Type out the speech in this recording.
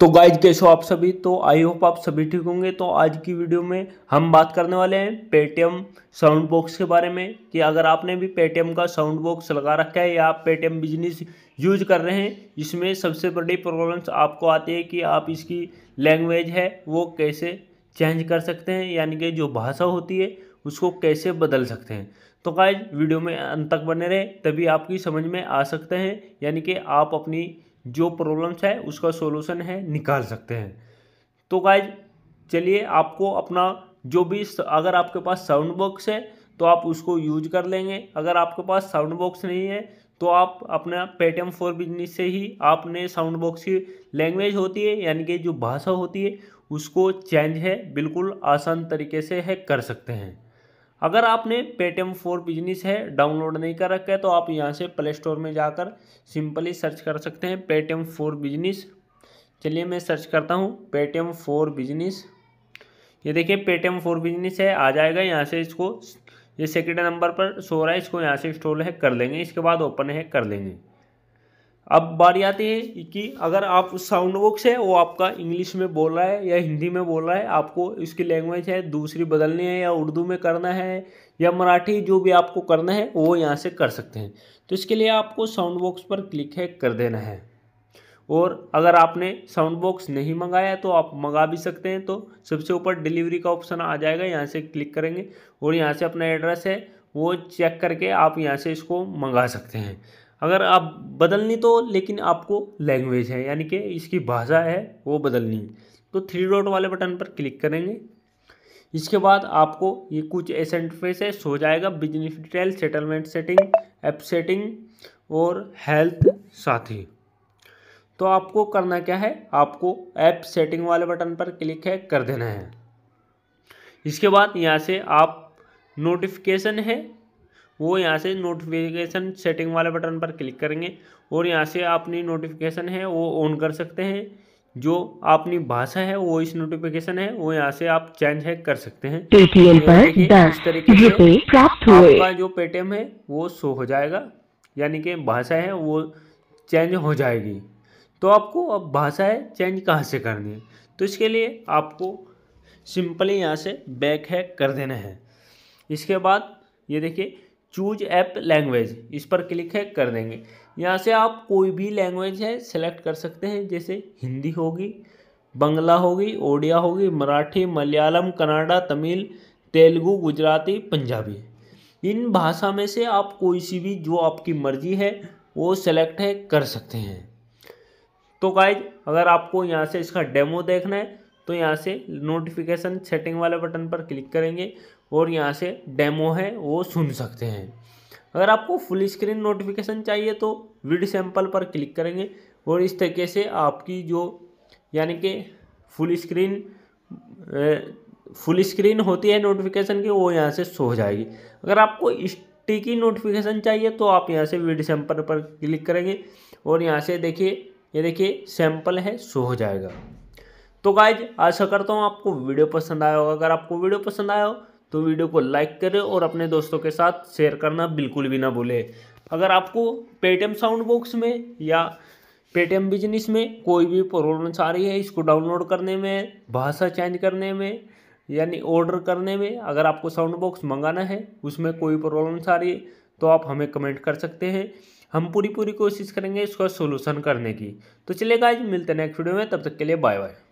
तो गाइज कैसे हो आप सभी तो आई होप आप सभी ठीक होंगे तो आज की वीडियो में हम बात करने वाले हैं पेटीएम साउंड बॉक्स के बारे में कि अगर आपने भी पेटीएम का साउंड बॉक्स लगा रखा है या आप पेटीएम बिजनेस यूज कर रहे हैं इसमें सबसे बड़ी प्रॉब्लम्स आपको आती है कि आप इसकी लैंग्वेज है वो कैसे चेंज कर सकते हैं यानी कि जो भाषा होती है उसको कैसे बदल सकते हैं तो गाइज वीडियो में अंत तक बने रहे तभी आपकी समझ में आ सकते हैं यानी कि आप अपनी जो प्रॉब्लम्स है उसका सोल्यूशन है निकाल सकते हैं तो गाइज चलिए आपको अपना जो भी अगर आपके पास साउंड बॉक्स है तो आप उसको यूज कर लेंगे अगर आपके पास साउंड बॉक्स नहीं है तो आप अपना पेटीएम फॉर बिजनेस से ही आपने साउंड बॉक्स की लैंग्वेज होती है यानी कि जो भाषा होती है उसको चेंज है बिल्कुल आसान तरीके से है कर सकते हैं अगर आपने पेटीएम फॉर बिजनेस है डाउनलोड नहीं कर रखा है तो आप यहाँ से प्ले स्टोर में जाकर सिंपली सर्च कर सकते हैं पेटीएम फॉर बिजनेस चलिए मैं सर्च करता हूँ पेटीएम फॉर बिजनेस ये देखिए पेटीएम फॉर बिजनेस है आ जाएगा यहाँ से इसको ये सेकेंड नंबर पर सो रहा है इसको यहाँ से इंस्टॉल है कर लेंगे इसके बाद ओपन है कर लेंगे अब बारी आती है कि अगर आप साउंड बॉक्स है वो आपका इंग्लिश में बोल रहा है या हिंदी में बोल रहा है आपको इसकी लैंग्वेज है दूसरी बदलनी है या उर्दू में करना है या मराठी जो भी आपको करना है वो यहाँ से कर सकते हैं तो इसके लिए आपको साउंड बॉक्स पर क्लिक है कर देना है और अगर आपने साउंड बॉक्स नहीं मंगाया तो आप मंगा भी सकते हैं तो सबसे ऊपर डिलीवरी का ऑप्शन आ जाएगा यहाँ से क्लिक करेंगे और यहाँ से अपना एड्रेस है वो चेक करके आप यहाँ से इसको मंगा सकते हैं अगर आप बदलनी तो लेकिन आपको लैंग्वेज है यानी कि इसकी भाषा है वो बदलनी तो थ्री डॉट वाले बटन पर क्लिक करेंगे इसके बाद आपको ये कुछ ऐसे है सो जाएगा business detail settlement setting app setting और हेल्थ साथी तो आपको करना क्या है आपको ऐप सेटिंग वाले बटन पर क्लिक है कर देना है इसके बाद यहाँ से आप नोटिफिकेशन है वो यहाँ से नोटिफिकेशन सेटिंग वाले बटन पर क्लिक करेंगे और यहाँ से अपनी नोटिफिकेशन है वो ऑन कर सकते हैं जो अपनी भाषा है वो इस नोटिफिकेशन है वो यहाँ से आप चेंज है कर सकते हैं पेटीएम पर तो दस प्राप्त हुए आपका जो पेटीएम है वो शो हो जाएगा यानी कि भाषा है वो चेंज हो जाएगी तो आपको अब भाषा है चेंज कहाँ से करनी है तो इसके लिए आपको सिंपली यहाँ से बैक है कर देना है इसके बाद ये देखिए चूज ऐप लैंग्वेज इस पर क्लिक है कर देंगे यहाँ से आप कोई भी लैंग्वेज है सेलेक्ट कर सकते हैं जैसे हिंदी होगी बंगला होगी ओडिया होगी मराठी मलयालम कनाडा तमिल तेलुगु गुजराती पंजाबी इन भाषा में से आप कोई सी भी जो आपकी मर्जी है वो सेलेक्ट है कर सकते हैं तो गाइज अगर आपको यहाँ से इसका डेमो देखना है तो यहाँ से नोटिफिकेशन सेटिंग वाले बटन पर क्लिक करेंगे और यहाँ से डेमो है वो सुन सकते हैं अगर आपको फुल स्क्रीन नोटिफिकेशन चाहिए तो विड सैम्पल पर क्लिक करेंगे और इस तरीके से आपकी जो यानी कि फुल स्क्रीन फुल स्क्रीन होती है नोटिफिकेशन की वो यहाँ से सो हो जाएगी अगर आपको स्टिकी नोटिफिकेशन चाहिए तो आप यहाँ से वीड सैम्पल पर क्लिक करेंगे और यहाँ से देखिए ये देखिए सैम्पल है सो हो जाएगा तो गाइज आशा करता हूँ आपको वीडियो पसंद आया होगा अगर आपको वीडियो पसंद आया हो तो वीडियो को लाइक करें और अपने दोस्तों के साथ शेयर करना बिल्कुल भी ना भूलें अगर आपको पेटीएम साउंड बॉक्स में या पेटीएम बिजनेस में कोई भी प्रॉब्लम्स आ रही है इसको डाउनलोड करने में भाषा चेंज करने में यानी ऑर्डर करने में अगर आपको साउंड बॉक्स मंगाना है उसमें कोई प्रॉब्लम्स आ रही है तो आप हमें कमेंट कर सकते हैं हम पूरी पूरी कोशिश करेंगे इसका सोल्यूशन करने की तो चलिए आज मिलते हैं नेक्स्ट वीडियो में तब तक के लिए बाय बाय